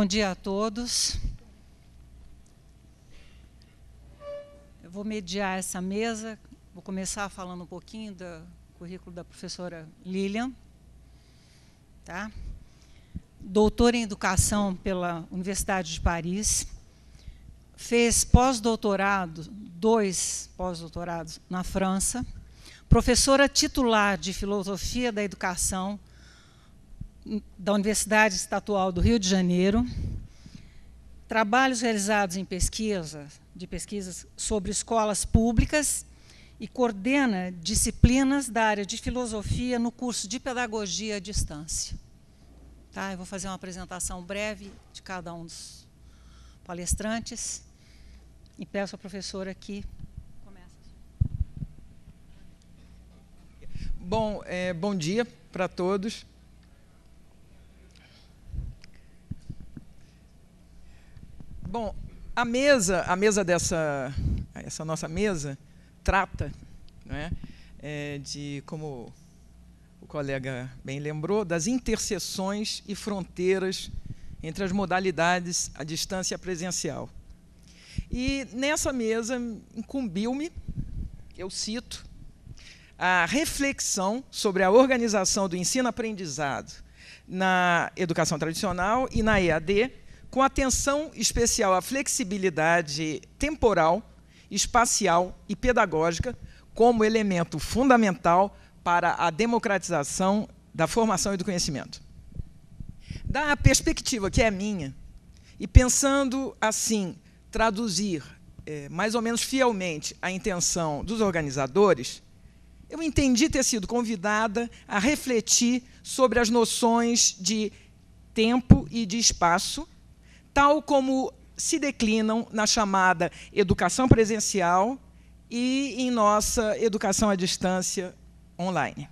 Bom dia a todos. Eu vou mediar essa mesa. Vou começar falando um pouquinho do currículo da professora Lilian. Tá? Doutora em Educação pela Universidade de Paris. Fez pós-doutorado, dois pós-doutorados na França. Professora titular de Filosofia da Educação da Universidade Estatual do Rio de Janeiro, trabalhos realizados em pesquisa, de pesquisas sobre escolas públicas e coordena disciplinas da área de filosofia no curso de pedagogia à distância. Tá? Eu vou fazer uma apresentação breve de cada um dos palestrantes e peço à professora que Bom, é, bom dia para todos. Bom, a mesa, a mesa dessa, essa nossa mesa trata, não é, é de como o colega bem lembrou, das interseções e fronteiras entre as modalidades à distância presencial. E nessa mesa incumbiu-me, eu cito, a reflexão sobre a organização do ensino-aprendizado na educação tradicional e na EAD, com atenção especial à flexibilidade temporal, espacial e pedagógica como elemento fundamental para a democratização da formação e do conhecimento. Da perspectiva que é minha, e pensando assim, traduzir é, mais ou menos fielmente a intenção dos organizadores, eu entendi ter sido convidada a refletir sobre as noções de tempo e de espaço tal como se declinam na chamada educação presencial e em nossa educação à distância online.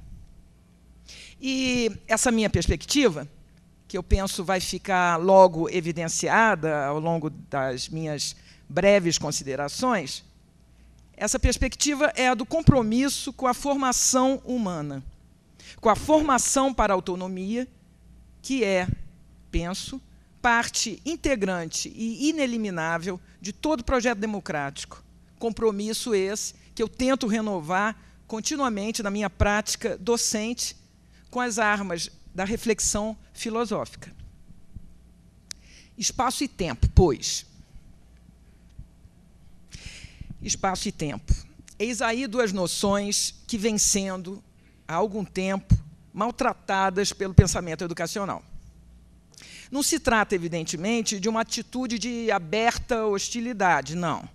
E essa minha perspectiva, que eu penso vai ficar logo evidenciada ao longo das minhas breves considerações, essa perspectiva é a do compromisso com a formação humana, com a formação para a autonomia, que é, penso, parte integrante e ineliminável de todo projeto democrático. Compromisso esse que eu tento renovar continuamente na minha prática docente com as armas da reflexão filosófica. Espaço e tempo, pois. Espaço e tempo. Eis aí duas noções que vêm sendo, há algum tempo, maltratadas pelo pensamento educacional. Não se trata, evidentemente, de uma atitude de aberta hostilidade, não.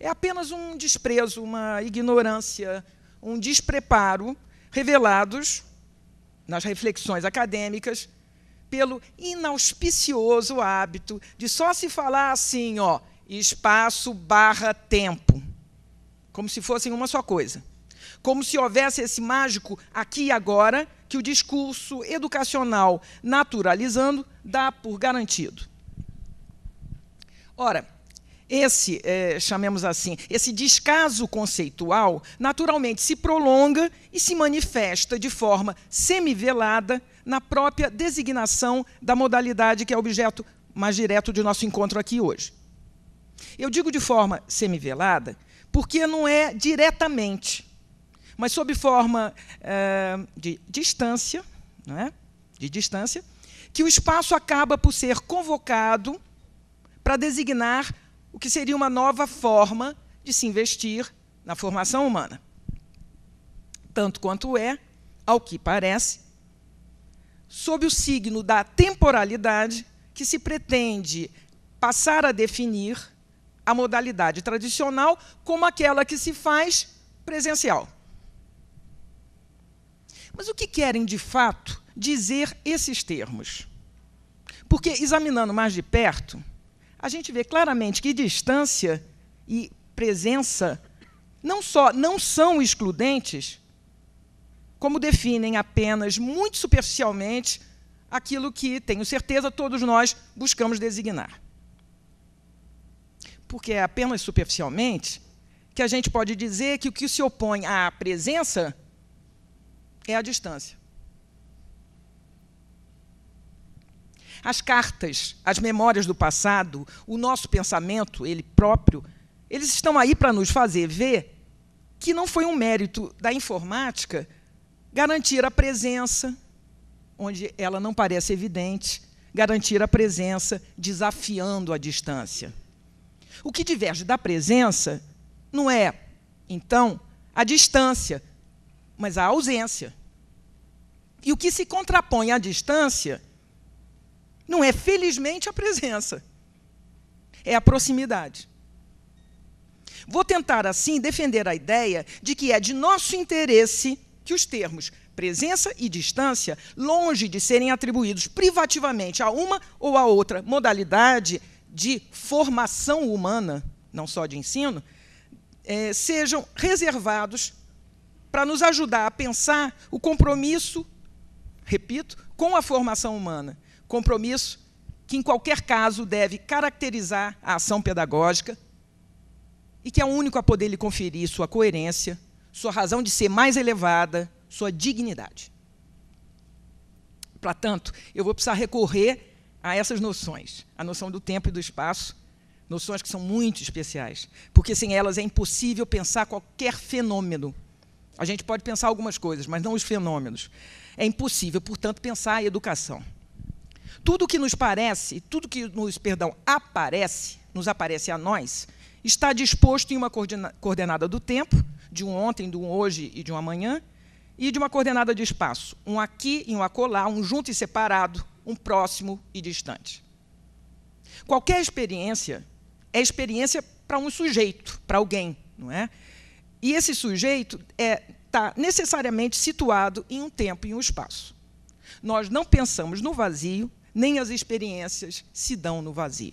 É apenas um desprezo, uma ignorância, um despreparo revelados nas reflexões acadêmicas pelo inauspicioso hábito de só se falar assim, ó, espaço barra tempo, como se fossem uma só coisa. Como se houvesse esse mágico aqui e agora que o discurso educacional naturalizando dá por garantido. Ora, esse, é, chamemos assim, esse descaso conceitual naturalmente se prolonga e se manifesta de forma semivelada na própria designação da modalidade que é objeto mais direto de nosso encontro aqui hoje. Eu digo de forma semivelada porque não é diretamente mas sob forma é, de distância, é? de distância, que o espaço acaba por ser convocado para designar o que seria uma nova forma de se investir na formação humana. Tanto quanto é, ao que parece, sob o signo da temporalidade que se pretende passar a definir a modalidade tradicional como aquela que se faz presencial. Mas o que querem de fato dizer esses termos? Porque, examinando mais de perto, a gente vê claramente que distância e presença não só não são excludentes, como definem apenas muito superficialmente aquilo que, tenho certeza, todos nós buscamos designar. Porque é apenas superficialmente que a gente pode dizer que o que se opõe à presença é a distância. As cartas, as memórias do passado, o nosso pensamento, ele próprio, eles estão aí para nos fazer ver que não foi um mérito da informática garantir a presença, onde ela não parece evidente, garantir a presença desafiando a distância. O que diverge da presença não é, então, a distância, mas a ausência. E o que se contrapõe à distância não é, felizmente, a presença, é a proximidade. Vou tentar, assim, defender a ideia de que é de nosso interesse que os termos presença e distância, longe de serem atribuídos privativamente a uma ou a outra modalidade de formação humana, não só de ensino, é, sejam reservados para nos ajudar a pensar o compromisso, repito, com a formação humana. Compromisso que, em qualquer caso, deve caracterizar a ação pedagógica e que é o único a poder lhe conferir sua coerência, sua razão de ser mais elevada, sua dignidade. Para tanto, eu vou precisar recorrer a essas noções, a noção do tempo e do espaço, noções que são muito especiais, porque sem elas é impossível pensar qualquer fenômeno a gente pode pensar algumas coisas, mas não os fenômenos. É impossível, portanto, pensar a educação. Tudo que nos parece, tudo que nos, perdão, aparece, nos aparece a nós, está disposto em uma coordenada do tempo, de um ontem, de um hoje e de um amanhã, e de uma coordenada de espaço, um aqui e um acolá, um junto e separado, um próximo e distante. Qualquer experiência é experiência para um sujeito, para alguém, não é? E esse sujeito está é, tá necessariamente situado em um tempo e um espaço. Nós não pensamos no vazio, nem as experiências se dão no vazio.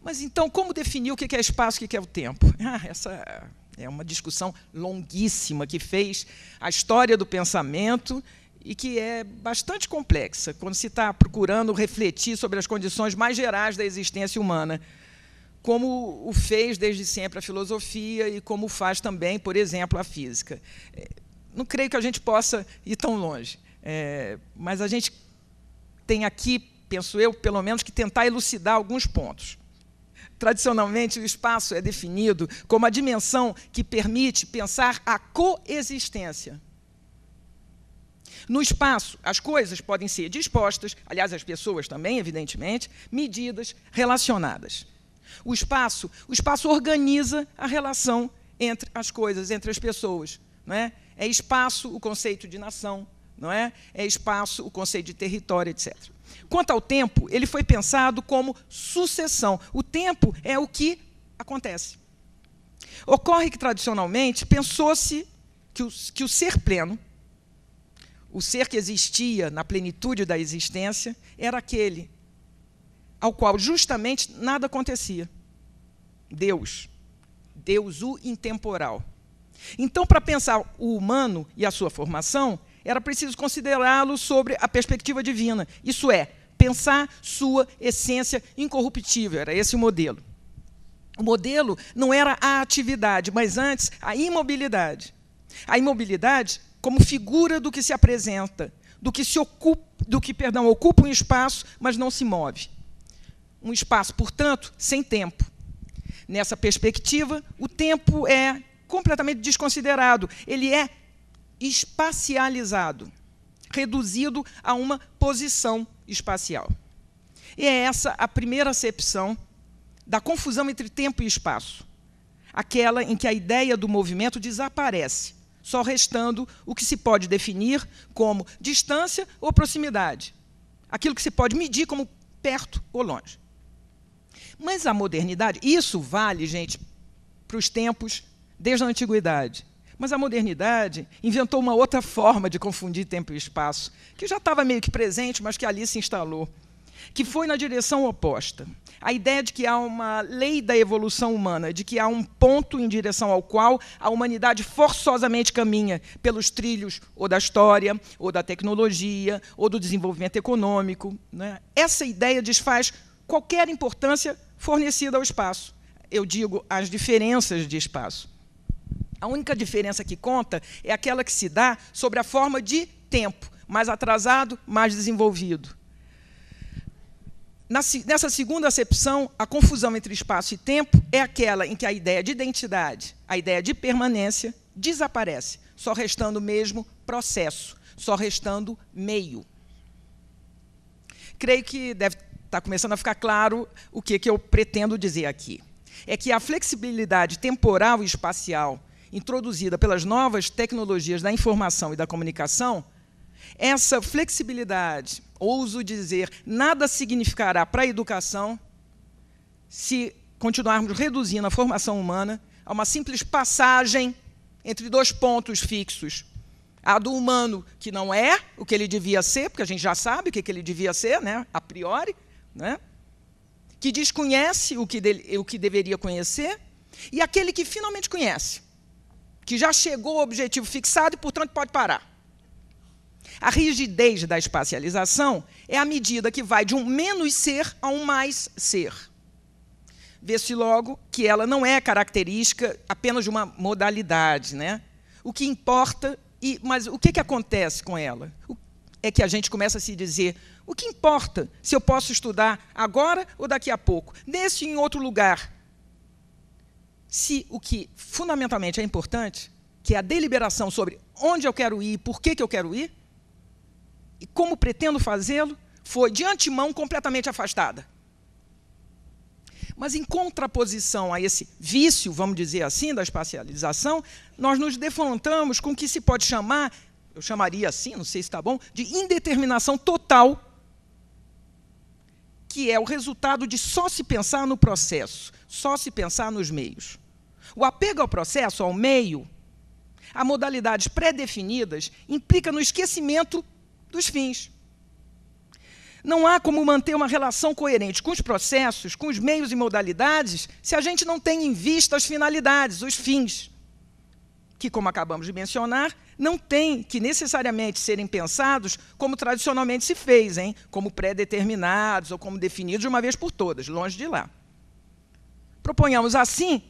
Mas então, como definir o que é espaço e o que é o tempo? Ah, essa é uma discussão longuíssima que fez a história do pensamento e que é bastante complexa quando se está procurando refletir sobre as condições mais gerais da existência humana como o fez desde sempre a filosofia e como faz também, por exemplo, a física. É, não creio que a gente possa ir tão longe, é, mas a gente tem aqui, penso eu, pelo menos, que tentar elucidar alguns pontos. Tradicionalmente, o espaço é definido como a dimensão que permite pensar a coexistência. No espaço, as coisas podem ser dispostas, aliás, as pessoas também, evidentemente, medidas relacionadas. O espaço, o espaço organiza a relação entre as coisas, entre as pessoas, não é? É espaço o conceito de nação, não é? É espaço o conceito de território, etc. Quanto ao tempo, ele foi pensado como sucessão. O tempo é o que acontece. Ocorre que tradicionalmente pensou-se que, que o ser pleno, o ser que existia na plenitude da existência, era aquele ao qual justamente nada acontecia. Deus. Deus o intemporal. Então, para pensar o humano e a sua formação, era preciso considerá-lo sobre a perspectiva divina, isso é, pensar sua essência incorruptível, era esse o modelo. O modelo não era a atividade, mas antes a imobilidade. A imobilidade como figura do que se apresenta, do que se ocupa, do que, perdão, ocupa um espaço, mas não se move um espaço, portanto, sem tempo. Nessa perspectiva, o tempo é completamente desconsiderado, ele é espacializado, reduzido a uma posição espacial. E é essa a primeira acepção da confusão entre tempo e espaço, aquela em que a ideia do movimento desaparece, só restando o que se pode definir como distância ou proximidade, aquilo que se pode medir como perto ou longe. Mas a modernidade, isso vale, gente, para os tempos desde a antiguidade. Mas a modernidade inventou uma outra forma de confundir tempo e espaço, que já estava meio que presente, mas que ali se instalou, que foi na direção oposta. A ideia de que há uma lei da evolução humana, de que há um ponto em direção ao qual a humanidade forçosamente caminha pelos trilhos ou da história, ou da tecnologia, ou do desenvolvimento econômico. Né? Essa ideia desfaz qualquer importância fornecida ao espaço. Eu digo as diferenças de espaço. A única diferença que conta é aquela que se dá sobre a forma de tempo, mais atrasado, mais desenvolvido. Nessa segunda acepção, a confusão entre espaço e tempo é aquela em que a ideia de identidade, a ideia de permanência, desaparece, só restando mesmo processo, só restando meio. Creio que deve está começando a ficar claro o que, que eu pretendo dizer aqui. É que a flexibilidade temporal e espacial introduzida pelas novas tecnologias da informação e da comunicação, essa flexibilidade, ouso dizer, nada significará para a educação se continuarmos reduzindo a formação humana a uma simples passagem entre dois pontos fixos. A do humano, que não é o que ele devia ser, porque a gente já sabe o que ele devia ser, né, a priori, né? que desconhece o que, o que deveria conhecer, e aquele que finalmente conhece, que já chegou ao objetivo fixado e, portanto, pode parar. A rigidez da espacialização é a medida que vai de um menos ser a um mais ser. Vê-se logo que ela não é característica apenas de uma modalidade. Né? O que importa, e, mas o que, que acontece com ela? é que a gente começa a se dizer o que importa se eu posso estudar agora ou daqui a pouco, neste ou em outro lugar? Se o que fundamentalmente é importante, que é a deliberação sobre onde eu quero ir e por que, que eu quero ir, e como pretendo fazê-lo, foi de antemão completamente afastada. Mas em contraposição a esse vício, vamos dizer assim, da espacialização, nós nos defrontamos com o que se pode chamar, eu chamaria assim, não sei se está bom, de indeterminação total que é o resultado de só se pensar no processo, só se pensar nos meios. O apego ao processo, ao meio, a modalidades pré-definidas, implica no esquecimento dos fins. Não há como manter uma relação coerente com os processos, com os meios e modalidades, se a gente não tem em vista as finalidades, os fins que, como acabamos de mencionar, não têm que necessariamente serem pensados como tradicionalmente se fez, hein? como pré-determinados ou como definidos de uma vez por todas, longe de lá. Proponhamos, assim,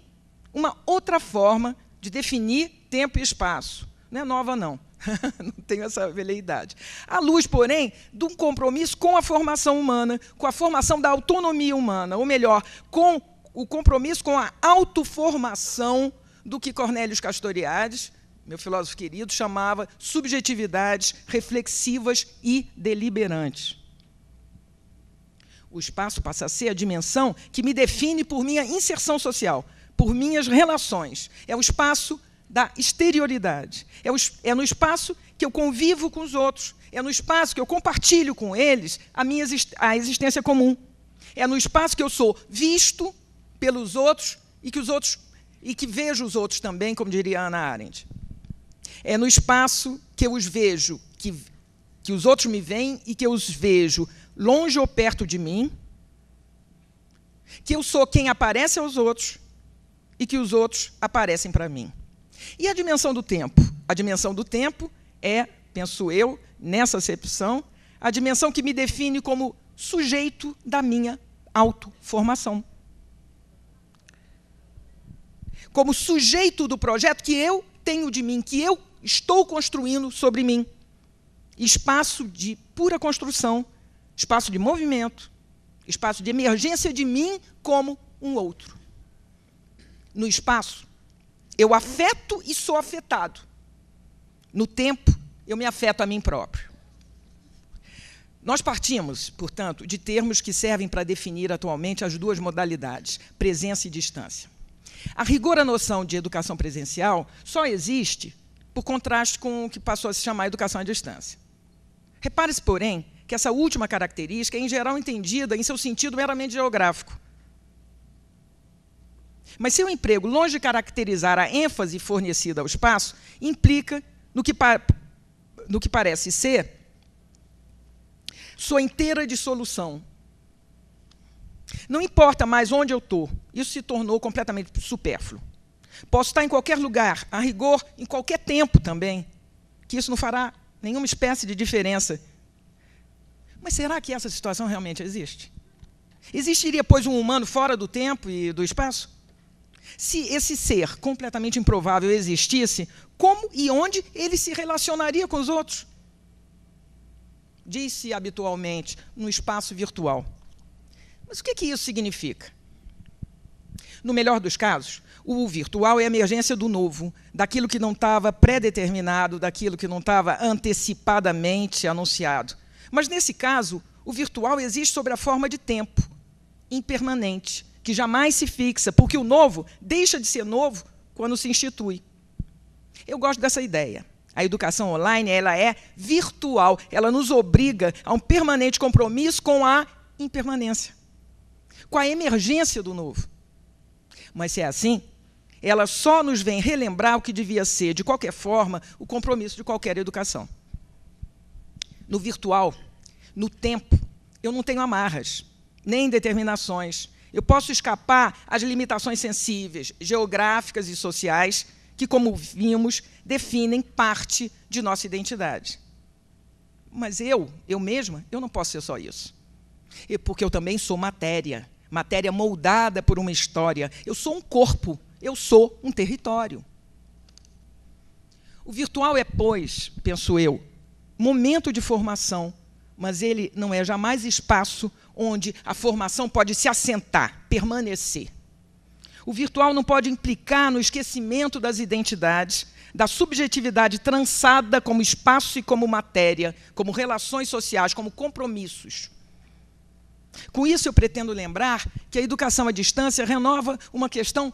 uma outra forma de definir tempo e espaço. Não é nova, não. não tenho essa veleidade. À luz, porém, de um compromisso com a formação humana, com a formação da autonomia humana, ou melhor, com o compromisso com a autoformação do que Cornélios Castoriadis, meu filósofo querido, chamava subjetividades reflexivas e deliberantes. O espaço passa a ser a dimensão que me define por minha inserção social, por minhas relações. É o espaço da exterioridade. É, o, é no espaço que eu convivo com os outros. É no espaço que eu compartilho com eles a minha a existência comum. É no espaço que eu sou visto pelos outros e que os outros e que vejo os outros também, como diria Ana Arendt. É no espaço que eu os vejo, que, que os outros me veem e que eu os vejo longe ou perto de mim, que eu sou quem aparece aos outros e que os outros aparecem para mim. E a dimensão do tempo? A dimensão do tempo é, penso eu, nessa acepção, a dimensão que me define como sujeito da minha autoformação como sujeito do projeto que eu tenho de mim, que eu estou construindo sobre mim. Espaço de pura construção, espaço de movimento, espaço de emergência de mim como um outro. No espaço, eu afeto e sou afetado. No tempo, eu me afeto a mim próprio. Nós partimos, portanto, de termos que servem para definir atualmente as duas modalidades, presença e distância. A rigor, a noção de educação presencial só existe por contraste com o que passou a se chamar educação à distância. Repare-se, porém, que essa última característica é, em geral, entendida em seu sentido meramente geográfico. Mas seu emprego, longe de caracterizar a ênfase fornecida ao espaço, implica no que, no que parece ser sua inteira dissolução não importa mais onde eu estou, isso se tornou completamente supérfluo. Posso estar em qualquer lugar, a rigor, em qualquer tempo também, que isso não fará nenhuma espécie de diferença. Mas será que essa situação realmente existe? Existiria, pois, um humano fora do tempo e do espaço? Se esse ser completamente improvável existisse, como e onde ele se relacionaria com os outros? Diz-se habitualmente no espaço virtual. Mas o que, é que isso significa? No melhor dos casos, o virtual é a emergência do novo, daquilo que não estava pré-determinado, daquilo que não estava antecipadamente anunciado. Mas, nesse caso, o virtual existe sobre a forma de tempo, impermanente, que jamais se fixa, porque o novo deixa de ser novo quando se institui. Eu gosto dessa ideia. A educação online ela é virtual, ela nos obriga a um permanente compromisso com a impermanência com a emergência do novo. Mas se é assim, ela só nos vem relembrar o que devia ser, de qualquer forma, o compromisso de qualquer educação. No virtual, no tempo, eu não tenho amarras, nem determinações. Eu posso escapar às limitações sensíveis, geográficas e sociais, que, como vimos, definem parte de nossa identidade. Mas eu, eu mesma, eu não posso ser só isso. Porque eu também sou matéria matéria moldada por uma história. Eu sou um corpo, eu sou um território. O virtual é, pois, penso eu, momento de formação, mas ele não é jamais espaço onde a formação pode se assentar, permanecer. O virtual não pode implicar no esquecimento das identidades, da subjetividade trançada como espaço e como matéria, como relações sociais, como compromissos. Com isso, eu pretendo lembrar que a educação à distância renova uma questão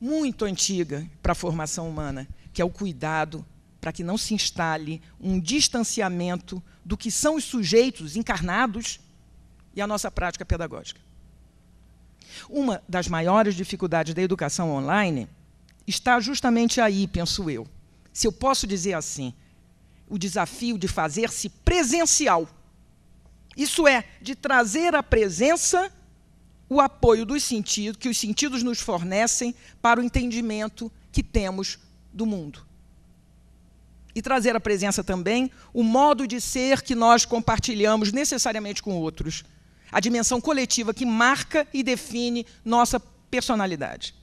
muito antiga para a formação humana, que é o cuidado para que não se instale um distanciamento do que são os sujeitos encarnados e a nossa prática pedagógica. Uma das maiores dificuldades da educação online está justamente aí, penso eu. Se eu posso dizer assim, o desafio de fazer-se presencial isso é, de trazer à presença o apoio dos sentidos, que os sentidos nos fornecem para o entendimento que temos do mundo. E trazer à presença também o modo de ser que nós compartilhamos necessariamente com outros, a dimensão coletiva que marca e define nossa personalidade.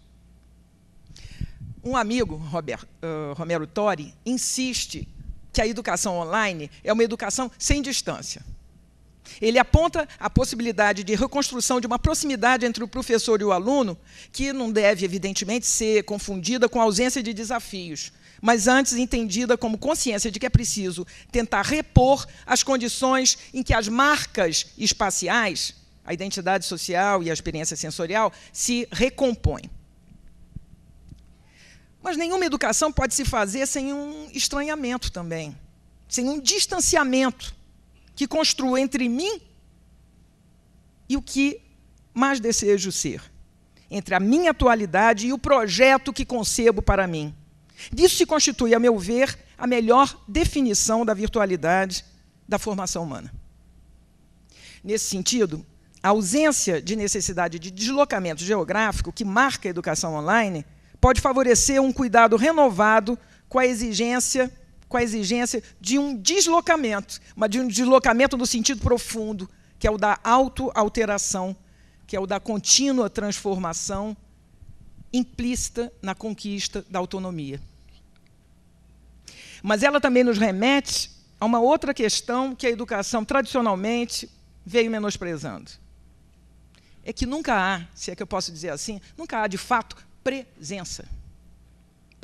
Um amigo, Robert, uh, Romero Tori, insiste que a educação online é uma educação sem distância. Ele aponta a possibilidade de reconstrução de uma proximidade entre o professor e o aluno, que não deve, evidentemente, ser confundida com a ausência de desafios, mas antes entendida como consciência de que é preciso tentar repor as condições em que as marcas espaciais, a identidade social e a experiência sensorial, se recompõem. Mas nenhuma educação pode se fazer sem um estranhamento também, sem um distanciamento que construo entre mim e o que mais desejo ser, entre a minha atualidade e o projeto que concebo para mim. Disso se constitui, a meu ver, a melhor definição da virtualidade da formação humana. Nesse sentido, a ausência de necessidade de deslocamento geográfico que marca a educação online pode favorecer um cuidado renovado com a exigência com a exigência de um deslocamento, mas de um deslocamento no sentido profundo, que é o da autoalteração, que é o da contínua transformação implícita na conquista da autonomia. Mas ela também nos remete a uma outra questão que a educação tradicionalmente veio menosprezando. É que nunca há, se é que eu posso dizer assim, nunca há de fato presença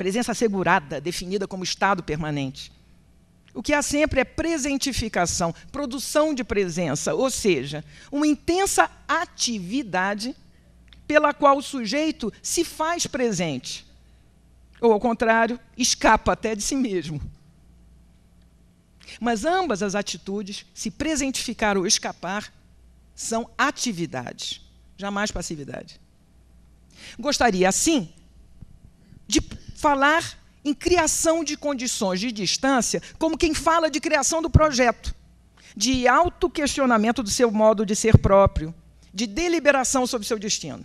presença assegurada, definida como estado permanente. O que há sempre é presentificação, produção de presença, ou seja, uma intensa atividade pela qual o sujeito se faz presente, ou ao contrário, escapa até de si mesmo. Mas ambas as atitudes, se presentificar ou escapar, são atividades, jamais passividade. Gostaria, assim, de falar em criação de condições de distância como quem fala de criação do projeto, de autoquestionamento do seu modo de ser próprio, de deliberação sobre seu destino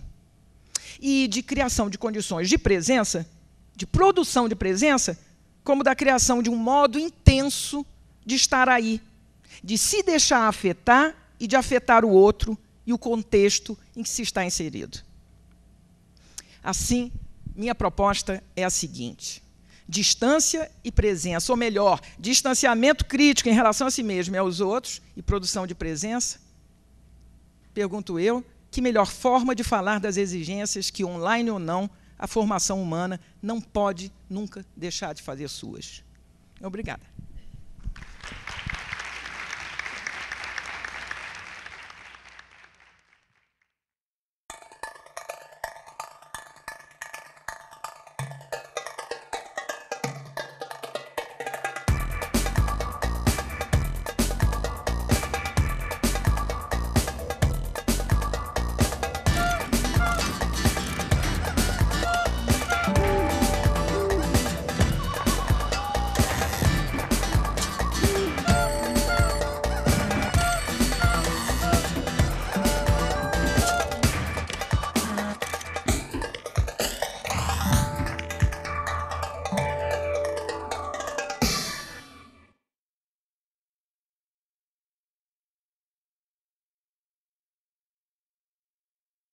e de criação de condições de presença, de produção de presença, como da criação de um modo intenso de estar aí, de se deixar afetar e de afetar o outro e o contexto em que se está inserido. Assim, minha proposta é a seguinte: distância e presença, ou melhor, distanciamento crítico em relação a si mesmo e aos outros e produção de presença? Pergunto eu, que melhor forma de falar das exigências que, online ou não, a formação humana não pode nunca deixar de fazer suas? Obrigada.